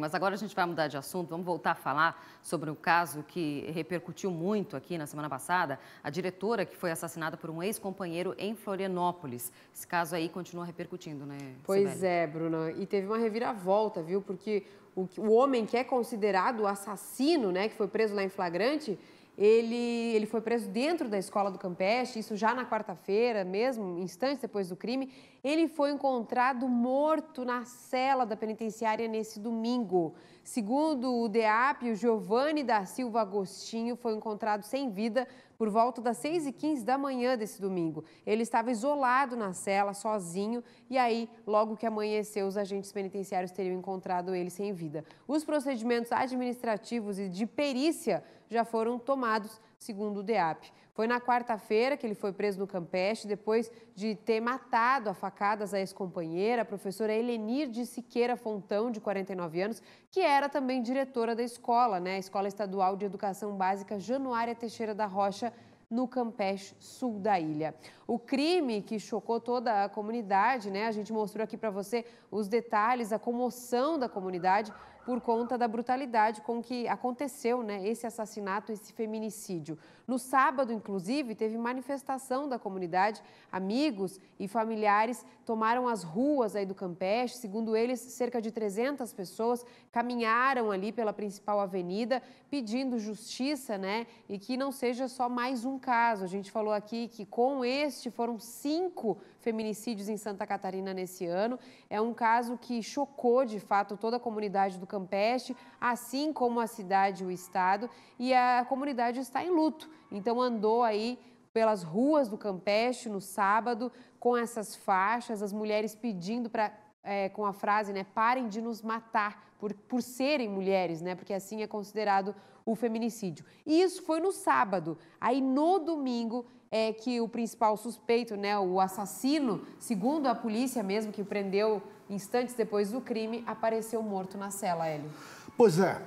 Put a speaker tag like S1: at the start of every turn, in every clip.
S1: Mas agora a gente vai mudar de assunto, vamos voltar a falar sobre o caso que repercutiu muito aqui na semana passada, a diretora que foi assassinada por um ex-companheiro em Florianópolis. Esse caso aí continua repercutindo, né? Pois Sibeli? é, Bruna. E teve uma reviravolta, viu? Porque o, o homem que é considerado o assassino, né, que foi preso lá em flagrante, ele, ele foi preso dentro da escola do Campeche, isso já na quarta-feira, mesmo instantes depois do crime. Ele foi encontrado morto na cela da penitenciária nesse domingo. Segundo o DEAP, o Giovanni da Silva Agostinho foi encontrado sem vida por volta das 6h15 da manhã desse domingo. Ele estava isolado na cela, sozinho, e aí, logo que amanheceu, os agentes penitenciários teriam encontrado ele sem vida. Os procedimentos administrativos e de perícia já foram tomados segundo o DEAP. Foi na quarta-feira que ele foi preso no Campeste, depois de ter matado a facadas a ex-companheira, a professora Helenir de Siqueira Fontão, de 49 anos, que era também diretora da escola, né? a Escola Estadual de Educação Básica Januária Teixeira da Rocha, no Campeche sul da ilha. O crime que chocou toda a comunidade, né? A gente mostrou aqui para você os detalhes, a comoção da comunidade por conta da brutalidade com que aconteceu né, esse assassinato, esse feminicídio. No sábado, inclusive, teve manifestação da comunidade. Amigos e familiares tomaram as ruas aí do Campeche. Segundo eles, cerca de 300 pessoas caminharam ali pela principal avenida pedindo justiça né, e que não seja só mais um caso. A gente falou aqui que com este foram cinco feminicídios em Santa Catarina nesse ano. É um caso que chocou, de fato, toda a comunidade do Campeste, assim como a cidade e o estado. E a comunidade está em luto. Então andou aí pelas ruas do Campeste no sábado com essas faixas, as mulheres pedindo para é, com a frase, né, parem de nos matar por, por serem mulheres, né, porque assim é considerado o feminicídio. E isso foi no sábado. Aí no domingo é que o principal suspeito, né, o assassino, segundo a polícia mesmo, que prendeu instantes depois do crime, apareceu morto na cela,
S2: Hélio. Pois é.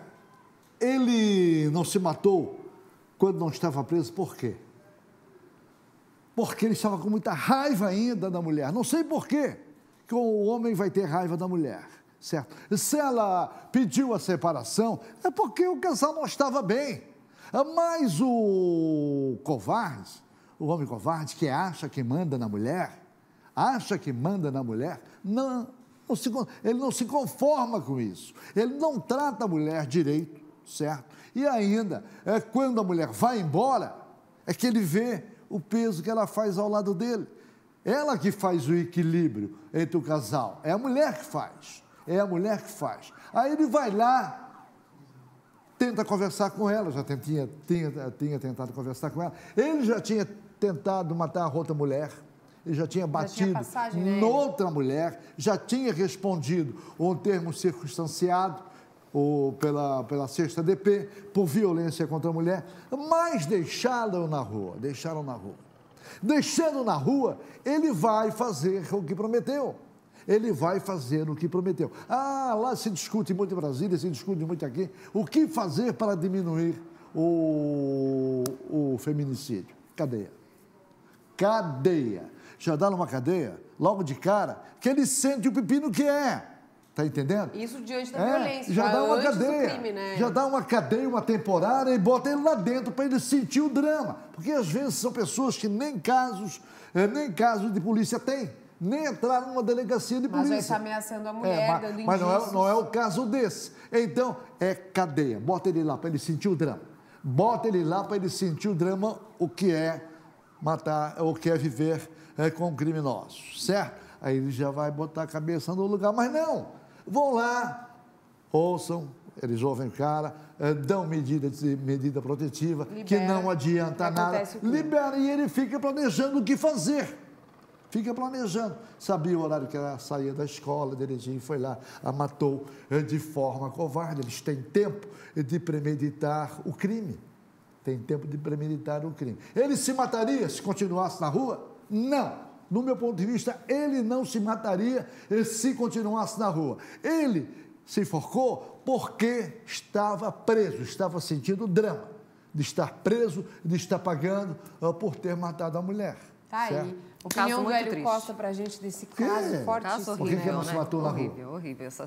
S2: Ele não se matou quando não estava preso, por quê? Porque ele estava com muita raiva ainda da mulher. Não sei por quê que o homem vai ter raiva da mulher, certo? E se ela pediu a separação, é porque o casal não estava bem. Mas o covarde, o homem covarde que acha que manda na mulher, acha que manda na mulher, não, não se, ele não se conforma com isso. Ele não trata a mulher direito, certo? E ainda, é quando a mulher vai embora, é que ele vê o peso que ela faz ao lado dele. Ela que faz o equilíbrio entre o casal. É a mulher que faz. É a mulher que faz. Aí ele vai lá, tenta conversar com ela, já tinha, tinha, tinha tentado conversar com ela. Ele já tinha tentado matar a outra mulher. Ele já tinha batido noutra mulher, já tinha respondido um termo circunstanciado ou pela, pela sexta DP por violência contra a mulher, mas deixaram na rua, deixaram na rua deixando na rua, ele vai fazer o que prometeu. Ele vai fazer o que prometeu. Ah, lá se discute muito em Brasília, se discute muito aqui. O que fazer para diminuir o, o feminicídio? Cadeia. Cadeia. Já dá numa cadeia, logo de cara, que ele sente o pepino que é. Está entendendo?
S1: Isso diante da é, violência. Já ah, dá uma cadeia. Crime, né? Já
S2: dá uma cadeia, uma temporária e bota ele lá dentro para ele sentir o drama. Porque às vezes são pessoas que nem casos, é, nem casos de polícia têm. Nem entraram numa delegacia de mas polícia. Mas está
S1: ameaçando a mulher, é, mas, dando Mas não é, não
S2: é o caso desse. Então, é cadeia. Bota ele lá para ele sentir o drama. Bota ele lá para ele sentir o drama, o que é matar, o que é viver é, com criminosos, certo? Aí ele já vai botar a cabeça no lugar, mas não. Vão lá, ouçam, eles ouvem o cara, eh, dão medida, medida protetiva, Libera, que não adianta nada. Libera e ele fica planejando o que fazer. Fica planejando. Sabia o horário que ela saía da escola, dirigiu, foi lá, a matou eh, de forma covarde. Eles têm tempo de premeditar o crime. Tem tempo de premeditar o crime. Ele se mataria se continuasse na rua? Não no meu ponto de vista, ele não se mataria se continuasse na rua. Ele se enforcou porque estava preso, estava sentindo drama de estar preso, de estar pagando uh, por ter matado a mulher. Tá certo? aí. O caso Opinião muito triste.
S1: Costa pra gente desse caso que? É. fortíssimo. Caso horrível, Por que, que ela né? se matou na rua? Horrível, horrível. Essa